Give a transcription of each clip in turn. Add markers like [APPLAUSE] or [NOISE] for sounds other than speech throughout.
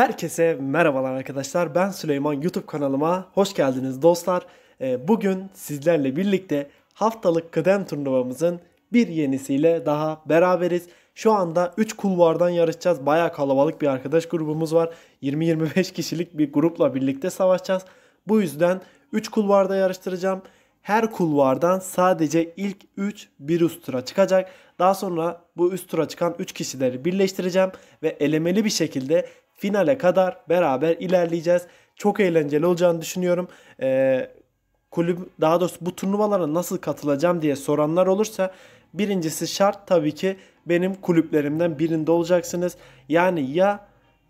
Herkese merhabalar arkadaşlar. Ben Süleyman YouTube kanalıma hoş geldiniz dostlar. Ee, bugün sizlerle birlikte haftalık kıdem turnuvamızın bir yenisiyle daha beraberiz. Şu anda 3 kulvardan yarışacağız. Baya kalabalık bir arkadaş grubumuz var. 20-25 kişilik bir grupla birlikte savaşacağız. Bu yüzden 3 kulvarda yarıştıracağım. Her kulvardan sadece ilk 3 bir üst tura çıkacak. Daha sonra bu üst tura çıkan 3 kişileri birleştireceğim ve elemeli bir şekilde finale kadar beraber ilerleyeceğiz. Çok eğlenceli olacağını düşünüyorum. Ee, kulüp daha doğrusu bu turnuvalara nasıl katılacağım diye soranlar olursa birincisi şart tabii ki benim kulüplerimden birinde olacaksınız. Yani ya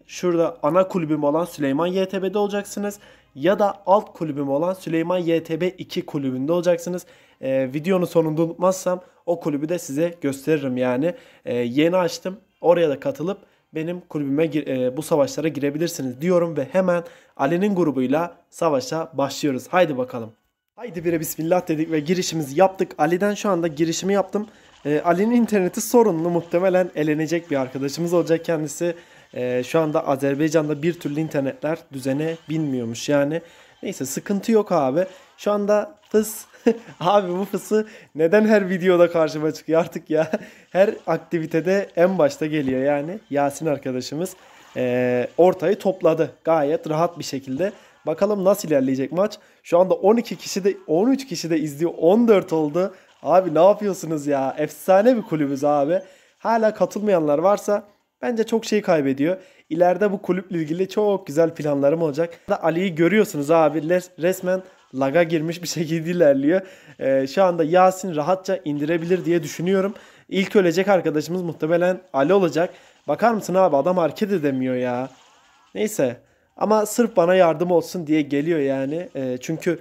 şurada ana kulübüm olan Süleyman YTB'de olacaksınız ya da alt kulübüm olan Süleyman YTB 2 kulübünde olacaksınız. Ee, videonun sonunda unutmazsam o kulübü de size gösteririm yani. Ee, yeni açtım. Oraya da katılıp benim kulübüme e, bu savaşlara girebilirsiniz diyorum ve hemen Ali'nin grubuyla savaşa başlıyoruz. Haydi bakalım. Haydi bire bismillah dedik ve girişimizi yaptık. Ali'den şu anda girişimi yaptım. E, Ali'nin interneti sorunlu muhtemelen elenecek bir arkadaşımız olacak kendisi. E, şu anda Azerbaycan'da bir türlü internetler düzene binmiyormuş yani. Neyse sıkıntı yok abi. Şu anda fıs [LAUGHS] Abi bu fısı neden her videoda karşıma çıkıyor artık ya? Her aktivitede en başta geliyor yani. Yasin arkadaşımız e, ortayı topladı. Gayet rahat bir şekilde. Bakalım nasıl ilerleyecek maç. Şu anda 12 kişi de 13 kişi de izliyor. 14 oldu. Abi ne yapıyorsunuz ya? Efsane bir kulübüz abi. Hala katılmayanlar varsa bence çok şey kaybediyor. İleride bu kulüple ilgili çok güzel planlarım olacak. Ali'yi görüyorsunuz abi. Resmen laga girmiş bir şekilde ilerliyor. Ee, şu anda Yasin rahatça indirebilir diye düşünüyorum. İlk ölecek arkadaşımız muhtemelen Ali olacak. Bakar mısın abi adam hareket edemiyor ya. Neyse ama sırf bana yardım olsun diye geliyor yani. Ee, çünkü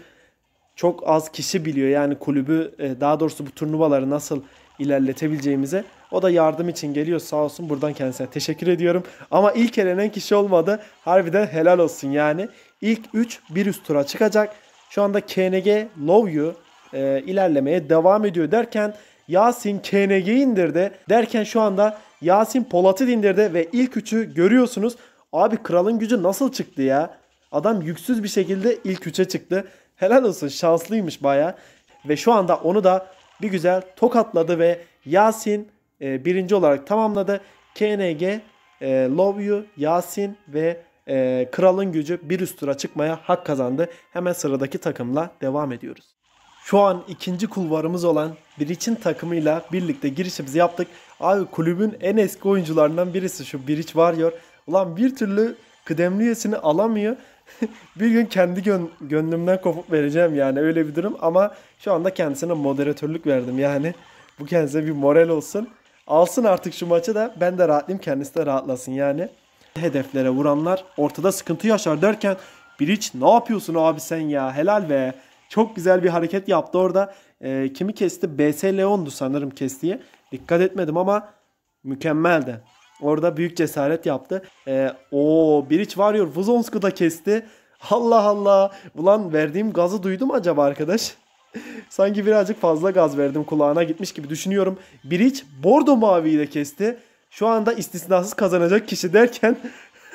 çok az kişi biliyor yani kulübü e, daha doğrusu bu turnuvaları nasıl ilerletebileceğimize. O da yardım için geliyor sağ olsun buradan kendisine teşekkür ediyorum. Ama ilk elenen kişi olmadı. Harbiden helal olsun yani. İlk 3 bir üst tura çıkacak. Şu anda KNG Love You e, ilerlemeye devam ediyor derken Yasin KNG'yi indirdi. Derken şu anda Yasin Polat'ı indirdi ve ilk üçü görüyorsunuz. Abi kralın gücü nasıl çıktı ya? Adam yüksüz bir şekilde ilk üçe çıktı. Helal olsun şanslıymış baya. Ve şu anda onu da bir güzel tokatladı ve Yasin e, birinci olarak tamamladı. KNG, e, Love You, Yasin ve e, kralın gücü bir üst tura çıkmaya hak kazandı. Hemen sıradaki takımla devam ediyoruz. Şu an ikinci kulvarımız olan Biric'in takımıyla birlikte girişimizi yaptık. Abi kulübün en eski oyuncularından birisi şu Biric Warrior. Ulan bir türlü kıdemli üyesini alamıyor. [LAUGHS] bir gün kendi gön gönlümden kopup vereceğim yani öyle bir durum. Ama şu anda kendisine moderatörlük verdim yani. Bu kendisine bir moral olsun. Alsın artık şu maçı da ben de rahatlayayım kendisi de rahatlasın yani hedeflere vuranlar ortada sıkıntı yaşar derken Biriç ne yapıyorsun abi sen ya helal ve Çok güzel bir hareket yaptı orada. E, kimi kesti? BS Leon'du sanırım kestiği. Dikkat etmedim ama mükemmeldi. Orada büyük cesaret yaptı. E, ee, o Biriç varıyor. Vuzonsk'u da kesti. Allah Allah. Ulan verdiğim gazı duydum acaba arkadaş? [LAUGHS] Sanki birazcık fazla gaz verdim kulağına gitmiş gibi düşünüyorum. Biriç bordo maviyi de kesti. Şu anda istisnasız kazanacak kişi derken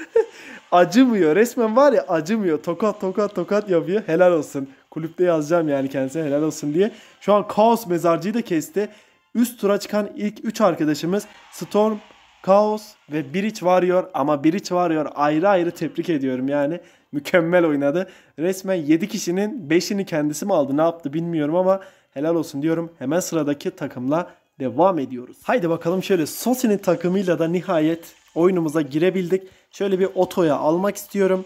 [LAUGHS] acımıyor. Resmen var ya acımıyor. Tokat tokat tokat yapıyor. Helal olsun. Kulüpte yazacağım yani kendisine helal olsun diye. Şu an Kaos mezarcıyı da kesti. Üst tura çıkan ilk 3 arkadaşımız Storm, Kaos ve Biriç varıyor ama Biriç varıyor ayrı ayrı tebrik ediyorum yani. Mükemmel oynadı. Resmen 7 kişinin 5'ini kendisi mi aldı ne yaptı bilmiyorum ama helal olsun diyorum. Hemen sıradaki takımla devam ediyoruz. Haydi bakalım şöyle Sosi'nin takımıyla da nihayet oyunumuza girebildik. Şöyle bir otoya almak istiyorum.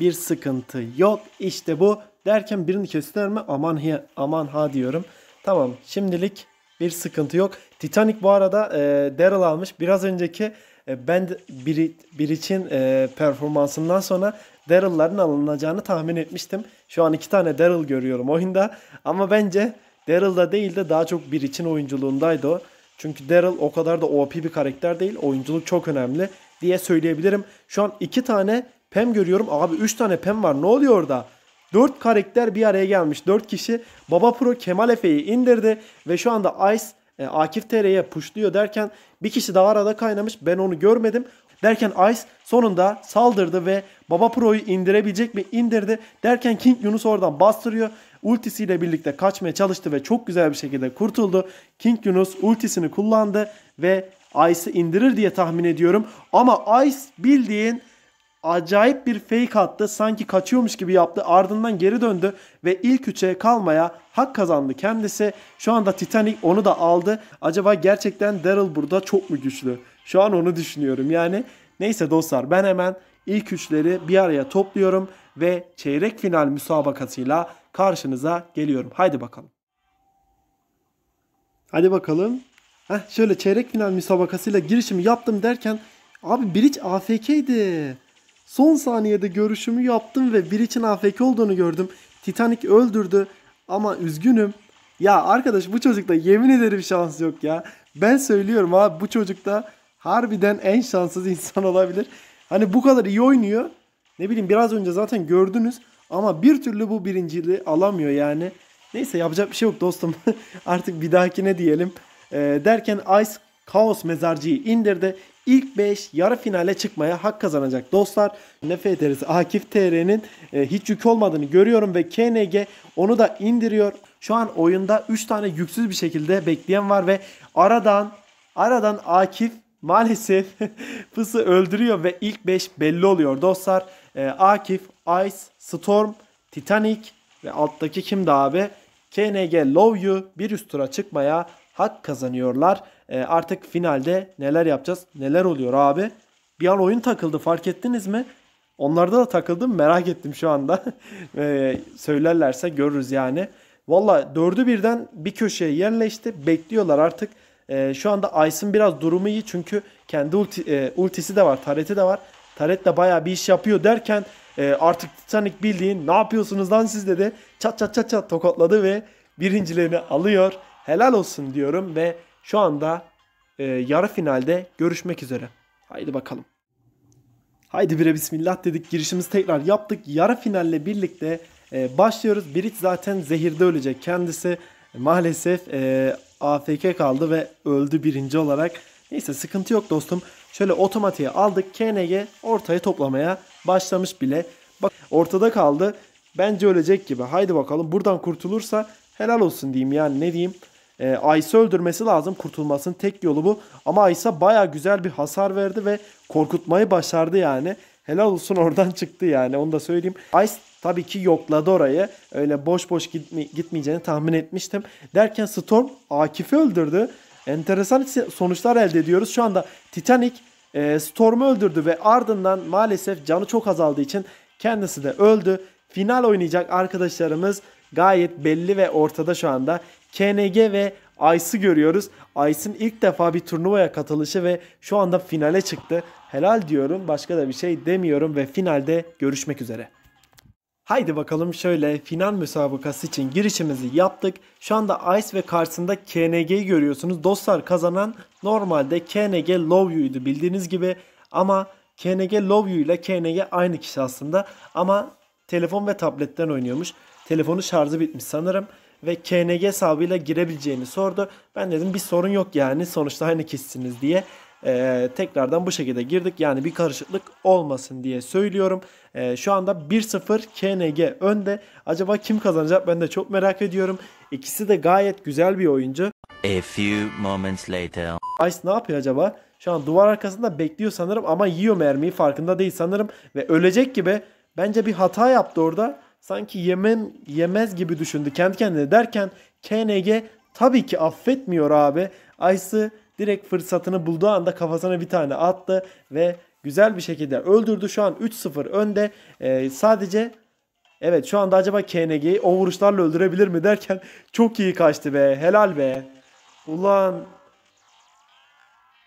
Bir sıkıntı yok. İşte bu. Derken birini kestiler mi? Aman, he, aman ha diyorum. Tamam şimdilik bir sıkıntı yok. Titanic bu arada e, Daryl almış. Biraz önceki e, Band bir, bir için e, performansından sonra Daryl'ların alınacağını tahmin etmiştim. Şu an iki tane Daryl görüyorum oyunda. Ama bence Daryl'da değil de daha çok bir için oyunculuğundaydı o. Çünkü Daryl o kadar da OP bir karakter değil. Oyunculuk çok önemli diye söyleyebilirim. Şu an iki tane Pem görüyorum. Abi üç tane Pem var. Ne oluyor orada? Dört karakter bir araya gelmiş. Dört kişi Baba Pro Kemal Efe'yi indirdi ve şu anda Ice e, Akif TR'ye puşluyor derken bir kişi daha arada kaynamış. Ben onu görmedim. Derken Ice sonunda saldırdı ve Baba Pro'yu indirebilecek mi? indirdi. Derken King Yunus oradan bastırıyor. Ultisiyle birlikte kaçmaya çalıştı ve çok güzel bir şekilde kurtuldu. King Yunus ultisini kullandı ve Ice'ı indirir diye tahmin ediyorum. Ama Ice bildiğin acayip bir fake attı. Sanki kaçıyormuş gibi yaptı. Ardından geri döndü ve ilk üçe kalmaya hak kazandı kendisi. Şu anda Titanic onu da aldı. Acaba gerçekten Daryl burada çok mu güçlü? Şu an onu düşünüyorum yani. Neyse dostlar ben hemen ilk üçleri bir araya topluyorum ve çeyrek final müsabakasıyla karşınıza geliyorum. Haydi bakalım. Hadi bakalım. Heh, şöyle çeyrek final müsabakasıyla girişimi yaptım derken abi Biric AFK'ydi. Son saniyede görüşümü yaptım ve Biric'in AFK olduğunu gördüm. Titanic öldürdü ama üzgünüm. Ya arkadaş bu çocukta yemin ederim şans yok ya. Ben söylüyorum abi bu çocukta harbiden en şanssız insan [LAUGHS] olabilir. Hani bu kadar iyi oynuyor. Ne bileyim biraz önce zaten gördünüz. Ama bir türlü bu birinciliği alamıyor yani. Neyse yapacak bir şey yok dostum. [LAUGHS] Artık bir dahakine diyelim. E, derken Ice Chaos Mezarcı'yı indirdi. İlk 5 yarı finale çıkmaya hak kazanacak dostlar. Nefes ederiz Akif TR'nin e, hiç yük olmadığını görüyorum ve KNG onu da indiriyor. Şu an oyunda 3 tane yüksüz bir şekilde bekleyen var ve aradan aradan Akif maalesef [LAUGHS] Fıs'ı öldürüyor ve ilk 5 belli oluyor dostlar. E, Akif, Ice, Storm, Titanic ve alttaki kimdi abi? KNG Love You bir üst tura çıkmaya hak kazanıyorlar. E, artık finalde neler yapacağız? Neler oluyor abi? Bir an oyun takıldı fark ettiniz mi? Onlarda da takıldım merak ettim şu anda. [LAUGHS] e, söylerlerse görürüz yani. Valla dördü birden bir köşeye yerleşti. Bekliyorlar artık. E, şu anda Ice'ın biraz durumu iyi çünkü kendi ulti, e, ultisi de var, tareti de var. Taret de bayağı bir iş yapıyor derken e, artık Titanic bildiğin ne yapıyorsunuz lan siz dedi. Çat çat çat çat tokatladı ve birincilerini alıyor. Helal olsun diyorum ve şu anda e, yarı finalde görüşmek üzere. Haydi bakalım. Haydi bire bismillah dedik girişimizi tekrar yaptık. Yarı finalle birlikte e, başlıyoruz. Biric zaten zehirde ölecek kendisi maalesef e, AFK kaldı ve öldü birinci olarak. Neyse sıkıntı yok dostum. Şöyle otomatiğe aldık. KNG ortaya toplamaya başlamış bile. Bak ortada kaldı. Bence ölecek gibi. Haydi bakalım buradan kurtulursa helal olsun diyeyim yani ne diyeyim. E, Aysa öldürmesi lazım kurtulmasının tek yolu bu. Ama Aysa baya güzel bir hasar verdi ve korkutmayı başardı yani. Helal olsun [LAUGHS] oradan çıktı yani onu da söyleyeyim. Ice Tabii ki yokladı orayı. Öyle boş boş gitme, gitmeyeceğini tahmin etmiştim. Derken Storm Akif'i öldürdü. Enteresan sonuçlar elde ediyoruz. Şu anda Titanic e, Storm'u öldürdü ve ardından maalesef canı çok azaldığı için kendisi de öldü. Final oynayacak arkadaşlarımız gayet belli ve ortada şu anda. KNG ve Ice'ı görüyoruz. Ice'ın ilk defa bir turnuvaya katılışı ve şu anda finale çıktı. Helal diyorum başka da bir şey demiyorum ve finalde görüşmek üzere. Haydi bakalım şöyle final müsabakası için girişimizi yaptık. Şu anda Ice ve karşısında KNG'yi görüyorsunuz. Dostlar kazanan normalde KNG Lovyu'ydu bildiğiniz gibi. Ama KNG Lovyu ile KNG aynı kişi aslında. Ama telefon ve tabletten oynuyormuş. Telefonu şarjı bitmiş sanırım. Ve KNG hesabıyla girebileceğini sordu. Ben dedim bir sorun yok yani sonuçta aynı kişisiniz diye e, tekrardan bu şekilde girdik. Yani bir karışıklık olmasın diye söylüyorum. E, şu anda 1-0 KNG önde. Acaba kim kazanacak ben de çok merak ediyorum. İkisi de gayet güzel bir oyuncu. A few moments later. Ice ne yapıyor acaba? Şu an duvar arkasında bekliyor sanırım ama yiyor mermiyi farkında değil sanırım ve ölecek gibi bence bir hata yaptı orada. Sanki yemen yemez gibi düşündü kendi kendine derken KNG tabii ki affetmiyor abi. Ice'ı direkt fırsatını bulduğu anda kafasına bir tane attı ve güzel bir şekilde öldürdü. Şu an 3-0 önde. Ee, sadece evet şu anda acaba KNG'yi o vuruşlarla öldürebilir mi derken [LAUGHS] çok iyi kaçtı be. Helal be. Ulan.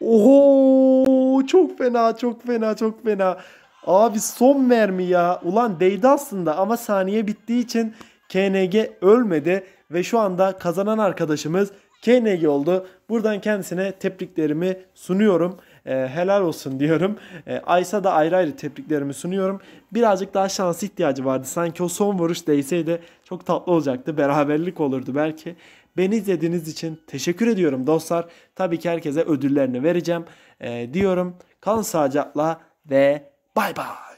Oho çok fena çok fena çok fena. Abi son mermi ya. Ulan değdi aslında ama saniye bittiği için KNG ölmedi ve şu anda kazanan arkadaşımız KNG oldu. Buradan kendisine tebriklerimi sunuyorum. E, helal olsun diyorum. E, Aysa da ayrı ayrı tebriklerimi sunuyorum. Birazcık daha şans ihtiyacı vardı. Sanki o son vuruş değseydi çok tatlı olacaktı. Beraberlik olurdu belki. Beni izlediğiniz için teşekkür ediyorum dostlar. Tabii ki herkese ödüllerini vereceğim e, diyorum. Kalın sağlıcakla ve bay bay.